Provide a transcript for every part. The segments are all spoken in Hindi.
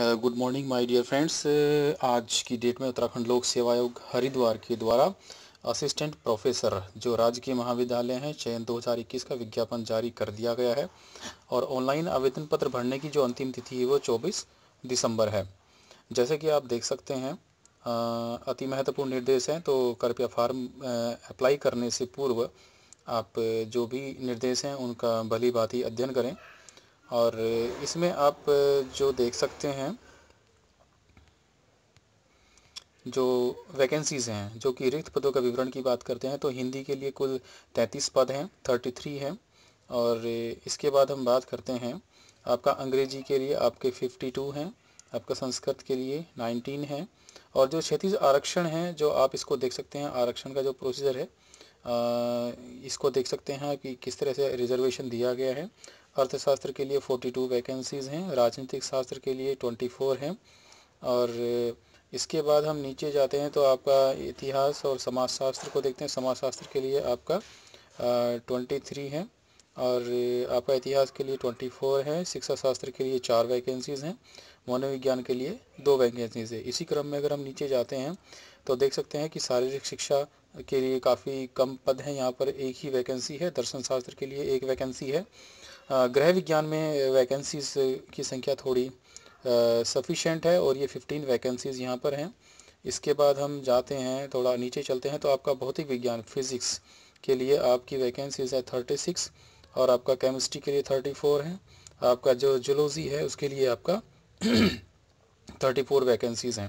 good morning my dear friends आज की डेट में उत्तराखंड लोक सेवा आयोग हरिद्वार के द्वारा असिस्टेंट प्रोफेसर जो राज्य महाविद्यालय हैं चयन 2021 का विज्ञापन जारी कर दिया गया है और ऑनलाइन आवेदन पत्र भरने की जो अंतिम तिथि है वो 24 दिसंबर है जैसे कि आप देख सकते हैं अति महत्वपूर्ण निर्देश हैं तो कृपया फार्म अप्लाई करने से पूर्व आप जो भी निर्देश हैं उनका भली भांति अध्ययन करें और इसमें आप जो देख सकते हैं जो वैकेंसीज़ हैं जो कि रिक्त पदों का विवरण की बात करते हैं तो हिंदी के लिए कुल 33 पद हैं 33 हैं और इसके बाद हम बात करते हैं आपका अंग्रेजी के लिए आपके 52 हैं आपका संस्कृत के लिए 19 हैं और जो क्षेत्रीय आरक्षण हैं जो आप इसको देख सकते हैं आरक्षण का जो प्रोसीजर है आ, इसको देख सकते हैं कि किस तरह से रिजर्वेशन दिया गया है अर्थशास्त्र के लिए 42 वैकेंसीज़ हैं राजनीतिक शास्त्र के लिए 24 हैं और इसके बाद हम नीचे जाते हैं तो आपका इतिहास और समाजशास्त्र को देखते हैं समाजशास्त्र के लिए आपका ट्वेंटी थ्री है और आपका इतिहास के लिए ट्वेंटी फोर है शिक्षा शास्त्र के लिए चार वैकेंसीज़ हैं मनोविज्ञान के लिए दो वैकेंसीज़ है इसी क्रम में अगर हम नीचे जाते हैं तो देख सकते हैं कि शारीरिक शिक्षा के लिए काफ़ी कम पद हैं यहाँ पर एक ही वैकेंसी है दर्शन शास्त्र के लिए एक वैकेंसी है गृह विज्ञान में वैकेंसीज की संख्या थोड़ी सफिशेंट है और ये 15 वैकेंसीज यहाँ पर हैं इसके बाद हम जाते हैं थोड़ा नीचे चलते हैं तो आपका भौतिक विज्ञान फिज़िक्स के लिए आपकी वैकेंसीज है 36 और आपका केमिस्ट्री के लिए 34 है आपका जो जोलॉजी है उसके लिए आपका 34 वैकेंसीज़ हैं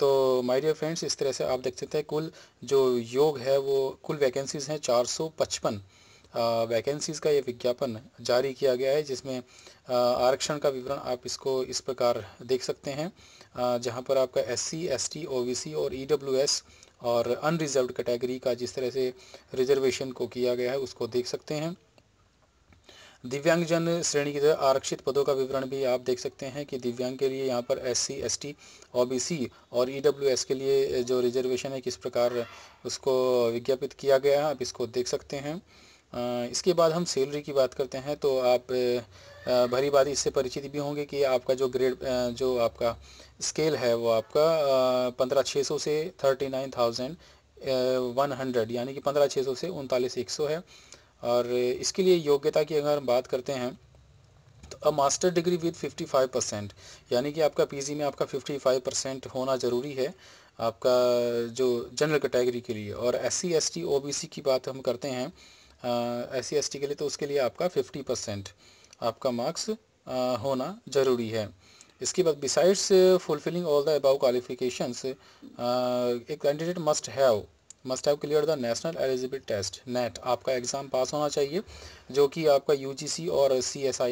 तो माय डियर फ्रेंड्स इस तरह से आप देख सकते हैं कुल जो योग है वो कुल वैकेंसीज़ हैं पचपन वैकेंसीज़ का ये विज्ञापन जारी किया गया है जिसमें आरक्षण का विवरण आप इसको इस प्रकार देख सकते हैं जहाँ पर आपका S C S T O B C और ई डब्ल्यू एस और अनरिजर्व कैटेगरी का जिस तरह से रिजर्वेशन को किया गया है उसको देख सकते हैं दिव्यांगजन श्रेणी की तरह आरक्षित पदों का विवरण भी आप देख सकते हैं कि दिव्यांग के लिए यहाँ पर S C S T O B C और ई डब्ल्यू एस के लिए जो रिजर्वेशन है किस प्रकार उसको विज्ञापित किया गया है आप इसको देख सकते हैं इसके बाद हम सैलरी की बात करते हैं तो आप भरी बात इससे परिचित भी होंगे कि आपका जो ग्रेड जो आपका स्केल है वो आपका पंद्रह छः सौ से thirty nine thousand one hundred यानी कि पंद्रह छः सौ से उनतालीस एक सौ है और इसके लिए योग्यता की अगर हम बात करते हैं तो अब master degree with fifty five percent यानी कि आपका पीजी में आपका फाइव परसेंट होना ज़रूरी है आपका जो जनरल कैटेगरी के लिए और S C S T O B C की बात हम करते हैं एस सी के लिए तो उसके लिए आपका फिफ्टी परसेंट आपका मार्क्स होना ज़रूरी है इसके बाद besides fulfilling all the above qualifications एक candidate must have must have clear the national eligible test NET आपका एग्ज़ाम पास होना चाहिए जो कि आपका यू और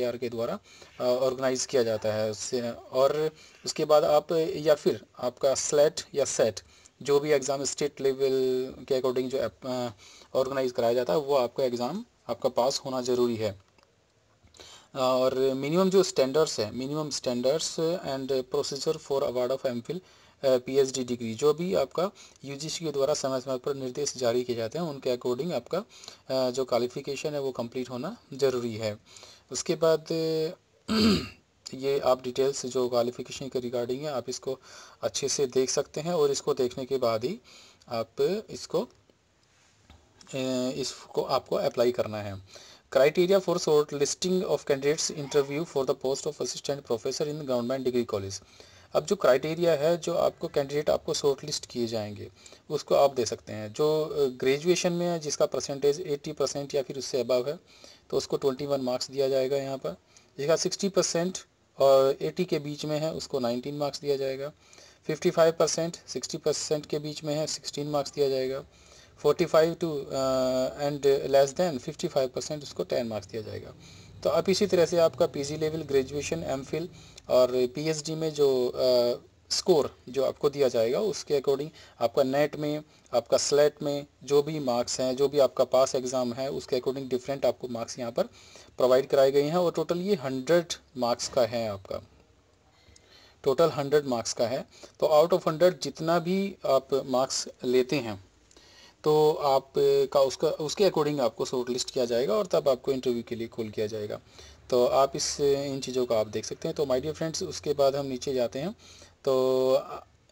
आर के द्वारा ऑर्गेनाइज किया जाता है और उसके बाद आप या फिर आपका स्लेट या सेट जो भी एग्ज़ाम स्टेट लेवल के अकॉर्डिंग जो ऑर्गेनाइज़ uh, कराया जाता है वो आपका एग्ज़ाम आपका पास होना ज़रूरी है uh, और मिनिमम जो स्टैंडर्ड्स है minimum standards and procedure for award of M Phil degree जो भी आपका यू के द्वारा समय समय पर निर्देश जारी किए जाते हैं उनके अकॉर्डिंग आपका uh, जो क्वालिफिकेशन है वो कंप्लीट होना ज़रूरी है उसके बाद ये आप डिटेल्स जो क्वालिफिकेशन के रिगार्डिंग है आप इसको अच्छे से देख सकते हैं और इसको देखने के बाद ही आप इसको इसको आपको अप्लाई करना है for short listing of candidates interview for the post of assistant professor in government degree college अब जो क्राइटेरिया है जो आपको कैंडिडेट आपको शॉर्ट लिस्ट किए जाएंगे उसको आप दे सकते हैं जो ग्रेजुएशन में है जिसका परसेंटेज 80 परसेंट या फिर उससे अबव है तो उसको 21 मार्क्स दिया जाएगा यहाँ पर जिसका 60 परसेंट और 80 के बीच में है उसको 19 मार्क्स दिया जाएगा 55 परसेंट सिक्सटी परसेंट के बीच में है 16 मार्क्स दिया जाएगा 45 to and less than 55 percent उसको 10 मार्क्स दिया जाएगा तो अब इसी तरह से आपका पीजी लेवल ग्रेजुएशन एमफिल और पीएचडी में जो uh, स्कोर जो आपको दिया जाएगा उसके अकॉर्डिंग आपका नेट में आपका स्लेट में जो भी मार्क्स हैं जो भी आपका पास एग्ज़ाम है उसके अकॉर्डिंग डिफरेंट आपको मार्क्स यहाँ पर प्रोवाइड कराए गए हैं और टोटल ये हंड्रेड मार्क्स का है आपका टोटल हंड्रेड मार्क्स का है तो आउट ऑफ हंड्रेड जितना भी आप मार्क्स लेते हैं तो आप का उसका उसके अकॉर्डिंग आपको शॉर्ट लिस्ट किया जाएगा और तब आपको इंटरव्यू के लिए कॉल किया जाएगा तो आप इस इन चीज़ों को आप देख सकते हैं तो माय डियर फ्रेंड्स उसके बाद हम नीचे जाते हैं तो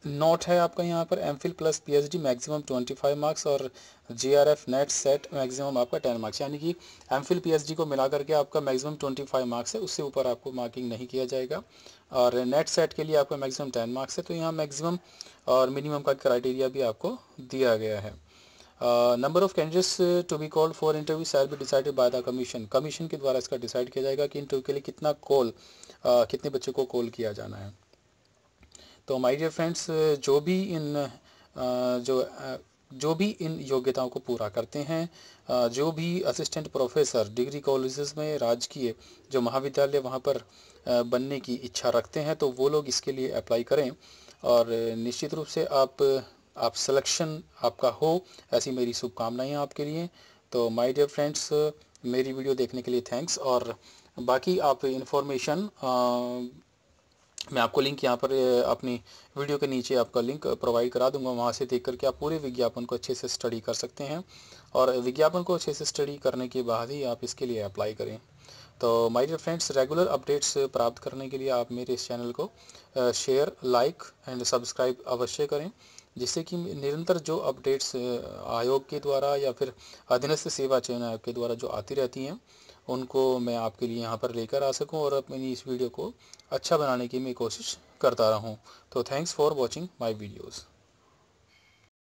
नोट है आपका यहाँ पर M Phil plus P H D maximum twenty five marks और J R F NET SET maximum आपका टेन मार्क्स यानी कि M Phil P H D को मिला करके आपका मैक्सिमम ट्वेंटी फाइव मार्क्स है उससे ऊपर आपको मार्किंग नहीं किया जाएगा और नेट सेट के लिए आपका मैक्सिमम टेन मार्क्स है तो यहाँ मैक्सिमम और मिनिमम का क्राइटेरिया भी आपको दिया गया है number of candidates to be call for interview interview be decided by the commission commission के द्वारा इसका डिसाइड किया जाएगा कि इंटरव्यू के लिए कितना कॉल uh, कितने बच्चों को कॉल किया जाना है तो माय डियर फ्रेंड्स जो भी इन uh, जो uh, जो भी इन योग्यताओं को पूरा करते हैं uh, जो भी असिस्टेंट प्रोफेसर डिग्री कॉलेजेस में राजकीय जो महाविद्यालय वहाँ पर uh, बनने की इच्छा रखते हैं तो वो लोग इसके लिए अप्लाई करें और निश्चित रूप से आप आप सिलेक्शन आपका हो ऐसी मेरी शुभकामनाएँ आपके लिए तो माय डियर फ्रेंड्स मेरी वीडियो देखने के लिए थैंक्स और बाकी आप इन्फॉर्मेशन मैं आपको लिंक यहाँ पर अपनी वीडियो के नीचे आपका लिंक प्रोवाइड करा दूंगा वहाँ से देख करके आप पूरे विज्ञापन को अच्छे से स्टडी कर सकते हैं और विज्ञापन को अच्छे से स्टडी करने के बाद ही आप इसके लिए अप्लाई करें तो my dear friends regular updates प्राप्त करने के लिए आप मेरे इस चैनल को शेयर लाइक एंड सब्सक्राइब अवश्य करें जिससे कि निरंतर जो अपडेट्स आयोग के द्वारा या फिर अधीनस्थ सेवा चयन आयोग के द्वारा जो आती रहती हैं उनको मैं आपके लिए यहाँ पर लेकर आ सकूँ और अपनी इस वीडियो को अच्छा बनाने की मैं कोशिश करता रहूँ तो thanks for watching my videos